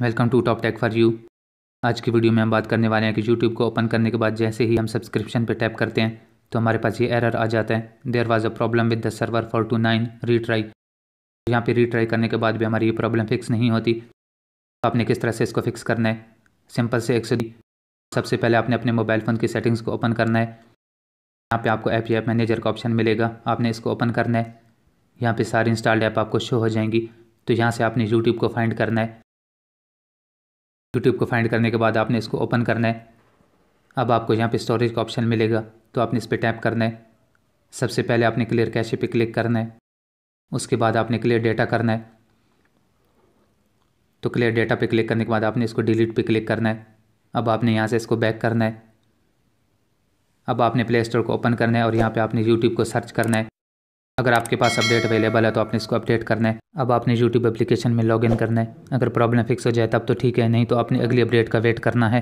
welcome to top tech for you आज की video में हम बात करने वाले हैं कि यूट्यूब को ओपन करने के बाद जैसे ही हम सब्सक्रिप्शन पर टैप करते हैं तो हमारे पास ये एरर आ जाता है there was a problem with the server for two nine retry यहाँ पे रीट्राई करने के बाद भी हमारी ये प्रॉब्लम फिक्स नहीं होती तो आपने किस तरह से इसको फिक्स करना है सिंपल से एक से सबसे पहले आपने अपने मोबाइल फ़ोन की सेटिंग्स को ओपन करना है यहाँ पे आपको ऐप या ऐप मैनेजर का ऑप्शन मिलेगा आपने इसको ओपन करना है यहाँ पे सारी इंस्टॉल्ड ऐप आपको शो हो जाएंगी तो यहाँ से आपने यूट्यूब को फाइंड करना है यूट्यूब को फाइंड करने के बाद आपने इसको ओपन करना है अब आपको यहाँ पे स्टोरेज का ऑप्शन मिलेगा तो आपने इस पर टैप करना है सबसे पहले आपने क्लियर कैशे पे क्लिक करना है उसके बाद आपने क्लियर डेटा करना है तो क्लियर डेटा पे क्लिक करने के बाद आपने इसको डिलीट पे क्लिक करना है अब आपने यहाँ से इसको बैक करना है अब आपने प्ले स्टोर को ओपन करना है और यहाँ पर आपने यूट्यूब को सर्च करना है अगर आपके पास अपडेट अवेलेबल है तो आपने इसको अपडेट करना है अब आपने यूट्यूब एप्लीकेशन में इन करना है अगर प्रॉब्लम फिक्स हो जाए तब तो ठीक है नहीं तो आपने अगली अपडेट का वेट करना है